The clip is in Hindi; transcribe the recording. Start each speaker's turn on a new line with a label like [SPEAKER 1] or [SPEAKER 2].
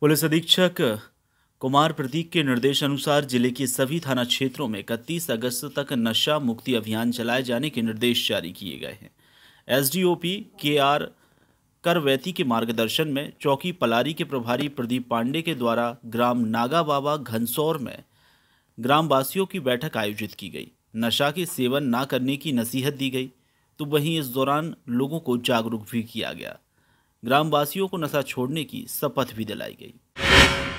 [SPEAKER 1] पुलिस अधीक्षक
[SPEAKER 2] कुमार प्रतीक के निर्देश अनुसार जिले के सभी थाना क्षेत्रों में इकतीस अगस्त तक नशा मुक्ति अभियान चलाए जाने के निर्देश जारी किए गए हैं एसडीओपी के आर करवैती के मार्गदर्शन में चौकी पलारी के प्रभारी प्रदीप पांडे के द्वारा ग्राम नागा बाबा घनसौर में ग्रामवासियों की बैठक आयोजित की गई नशा के सेवन ना करने की नसीहत दी गई तो वहीं इस दौरान लोगों को जागरूक भी किया गया ग्रामवासियों को नशा छोड़ने की शपथ भी दिलाई गई